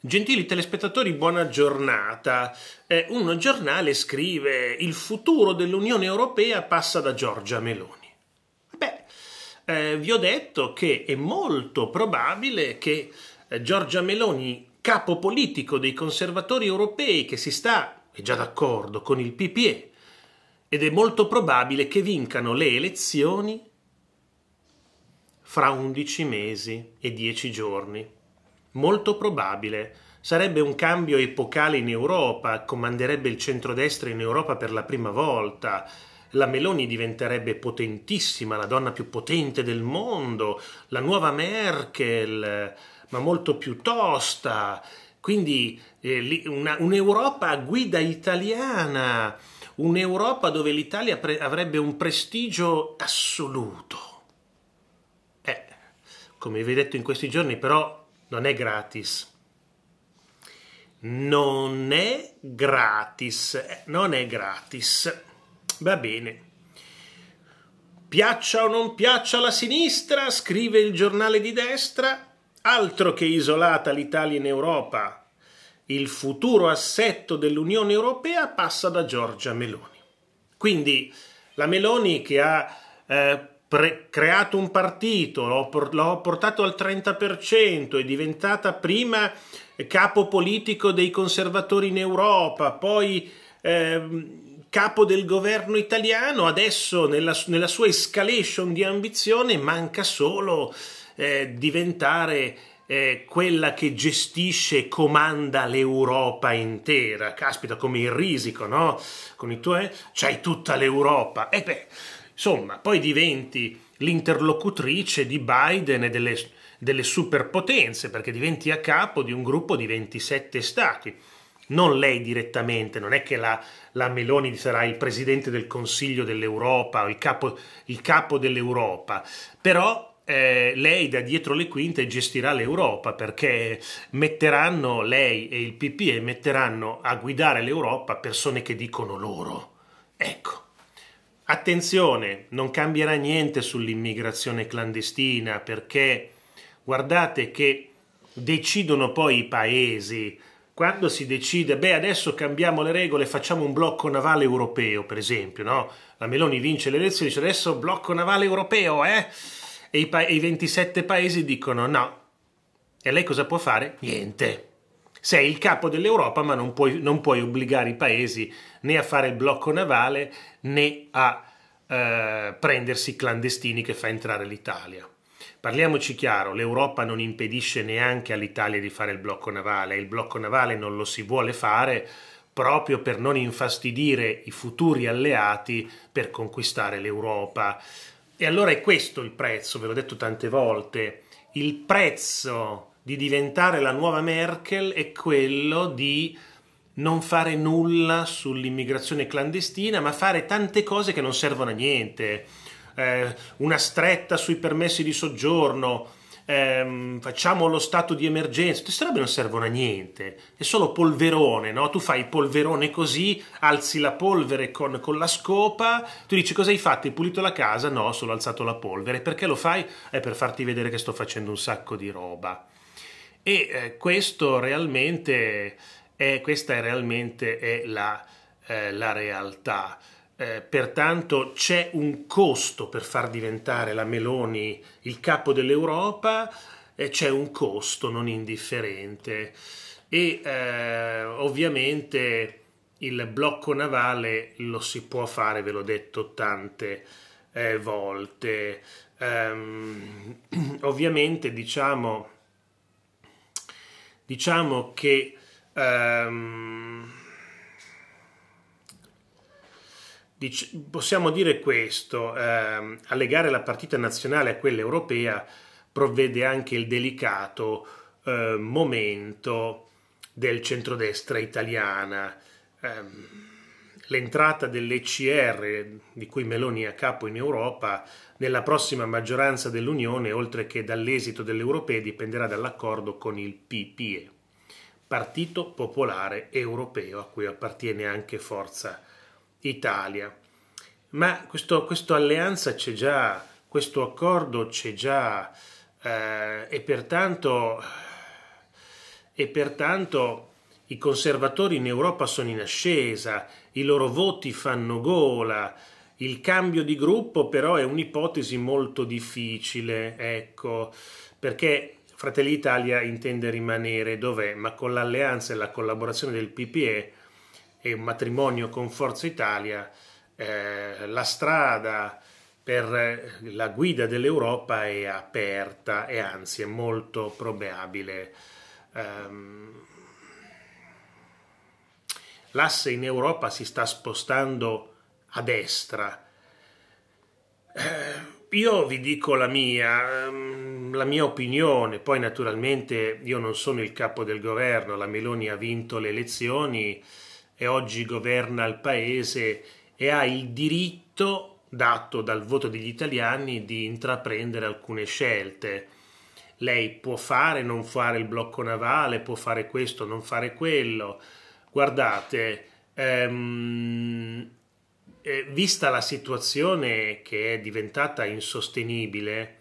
Gentili telespettatori, buona giornata. Eh, uno giornale scrive Il futuro dell'Unione Europea passa da Giorgia Meloni. Beh, eh, vi ho detto che è molto probabile che eh, Giorgia Meloni, capo politico dei conservatori europei che si sta, è già d'accordo, con il PPE, ed è molto probabile che vincano le elezioni fra 11 mesi e 10 giorni. Molto probabile. Sarebbe un cambio epocale in Europa, comanderebbe il centrodestra in Europa per la prima volta. La Meloni diventerebbe potentissima, la donna più potente del mondo, la nuova Merkel, ma molto più tosta. Quindi eh, una, un'Europa a guida italiana, un'Europa dove l'Italia pre- avrebbe un prestigio assoluto. Eh, come vi ho detto in questi giorni, però non è gratis. Non è gratis, eh, non è gratis. Va bene. Piaccia o non piaccia la sinistra, scrive il giornale di destra, altro che isolata l'Italia in Europa. Il futuro assetto dell'Unione Europea passa da Giorgia Meloni. Quindi la Meloni che ha eh, pre- creato un partito, l'ho, por- l'ho portato al 30%, è diventata prima capo politico dei conservatori in Europa, poi eh, capo del governo italiano, adesso nella, nella, sua escalation di ambizione manca solo eh, diventare eh, quella che gestisce e comanda l'Europa intera. Caspita, come il risico, no? Con i tuoi c'hai tutta l'Europa. E beh, Insomma, poi diventi l'interlocutrice di Biden e delle, delle superpotenze, perché diventi a capo di un gruppo di 27 stati non lei direttamente, non è che la, la, Meloni sarà il presidente del Consiglio dell'Europa o il capo, capo dell'Europa, però eh, lei da dietro le quinte gestirà l'Europa perché metteranno lei e il PPE metteranno a guidare l'Europa persone che dicono loro. Ecco. Attenzione, non cambierà niente sull'immigrazione clandestina perché guardate che decidono poi i paesi. Quando si decide, beh adesso cambiamo le regole, facciamo un blocco navale europeo per esempio, no? La Meloni vince le elezioni, dice adesso blocco navale europeo, eh? E i, pa- i 27 paesi dicono no. E lei cosa può fare? Niente sei il capo dell'Europa ma non puoi, non puoi, obbligare i paesi né a fare il blocco navale né a eh, prendersi clandestini che fa entrare l'Italia. Parliamoci chiaro, l'Europa non impedisce neanche all'Italia di fare il blocco navale, il blocco navale non lo si vuole fare proprio per non infastidire i futuri alleati per conquistare l'Europa. E allora è questo il prezzo, ve l'ho detto tante volte, il prezzo di diventare la nuova Merkel è quello di non fare nulla sull'immigrazione clandestina, ma fare tante cose che non servono a niente. Eh, una stretta sui permessi di soggiorno, ehm, facciamo lo stato di emergenza, queste robe non servono a niente, è solo polverone, no? Tu fai polverone così, alzi la polvere con, con la scopa, tu dici cosa hai fatto? Hai pulito la casa? No, solo alzato la polvere. Perché lo fai? È per farti vedere che sto facendo un sacco di roba. E eh, questo realmente è, questa è realmente è la, eh, la realtà. Eh, pertanto c'è un costo per far diventare la Meloni il capo dell'Europa e c'è un costo non indifferente e eh, ovviamente il blocco navale lo si può fare, ve l'ho detto tante eh, volte. Um, ovviamente diciamo diciamo che um, dic- possiamo dire questo, um, allegare la partita nazionale a quella europea provvede anche il delicato uh, momento del centrodestra italiana. Um, l'entrata dell'ECR, di cui Meloni è a capo in Europa, nella prossima maggioranza dell'Unione, oltre che dall'esito delle europee, dipenderà dall'accordo con il PPE, Partito Popolare Europeo, a cui appartiene anche Forza Italia. Ma questa alleanza c'è già, questo accordo c'è già eh, e pertanto, e pertanto i conservatori in Europa sono in ascesa, i loro voti fanno gola, il cambio di gruppo però è un'ipotesi molto difficile, ecco, perché Fratelli Italia intende rimanere dov'è, ma con l'alleanza e la collaborazione del PPE e un matrimonio con Forza Italia, eh, la strada per la guida dell'Europa è aperta e anzi è molto probabile. Um, l'asse in Europa si sta spostando a destra. Eh, io vi dico la mia, ehm, la mia opinione, poi naturalmente io non sono il capo del governo, la Meloni ha vinto le elezioni e oggi governa il paese e ha il diritto, dato dal voto degli italiani, di intraprendere alcune scelte. Lei può fare, non fare il blocco navale, può fare questo, non fare quello, Guardate, ehm, eh, vista la situazione che è diventata insostenibile,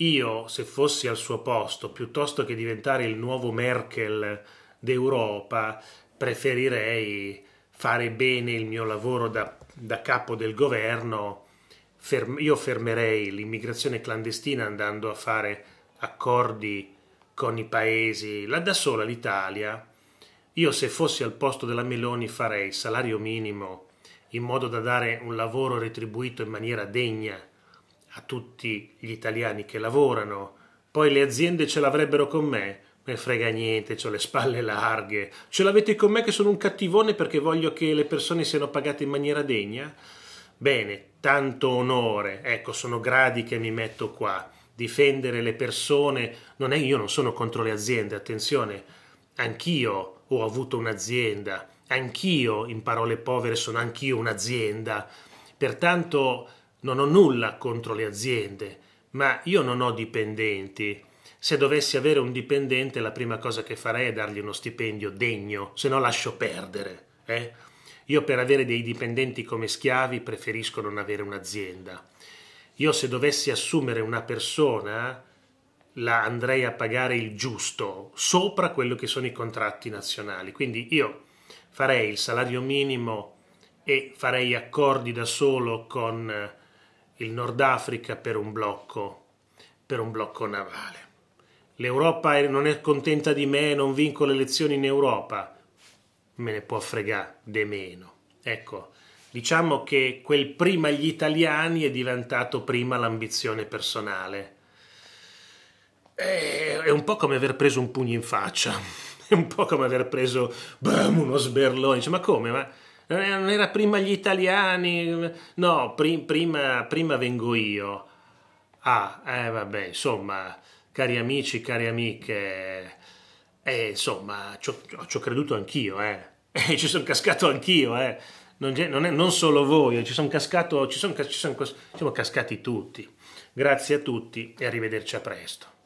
io se fossi al suo posto, piuttosto che diventare il nuovo Merkel d'Europa, preferirei fare bene il mio lavoro da, da capo del governo. Ferm- io fermerei l'immigrazione clandestina andando a fare accordi con i paesi, là da sola l'Italia io se fossi al posto della Meloni farei salario minimo in modo da dare un lavoro retribuito in maniera degna a tutti gli italiani che lavorano. Poi le aziende ce l'avrebbero con me. Me frega niente, ho le spalle larghe. Ce l'avete con me che sono un cattivone perché voglio che le persone siano pagate in maniera degna? Bene, tanto onore. Ecco, sono gradi che mi metto qua. Difendere le persone. Non è io non sono contro le aziende, attenzione. Anch'io ho avuto un'azienda, anch'io, in parole povere, sono anch'io un'azienda, pertanto non ho nulla contro le aziende, ma io non ho dipendenti. Se dovessi avere un dipendente, la prima cosa che farei è dargli uno stipendio degno, se no lascio perdere. Eh? Io per avere dei dipendenti come schiavi preferisco non avere un'azienda. Io se dovessi assumere una persona, la andrei a pagare il giusto sopra quello che sono i contratti nazionali. Quindi io farei il salario minimo e farei accordi da solo con eh, il Nord Africa per un blocco, per un blocco navale. L'Europa non è contenta di me, non vinco le elezioni in Europa. Me ne può fregare de meno. Ecco, diciamo che quel prima gli italiani è diventato prima l'ambizione personale eh, è un po' come aver preso un pugno in faccia, è un po' come aver preso bam, uno sberlone, dice ma come? Ma eh, non era prima gli italiani? No, prim prima, prima, vengo io. Ah, eh vabbè, insomma, cari amici, cari amiche, eh, insomma, ci ho, creduto anch'io, eh. E eh, ci sono cascato anch'io, eh. Non, non, è, non, solo voi, ci sono cascato, ci sono, ci sono, siamo cascati tutti. Grazie a tutti e arrivederci a presto.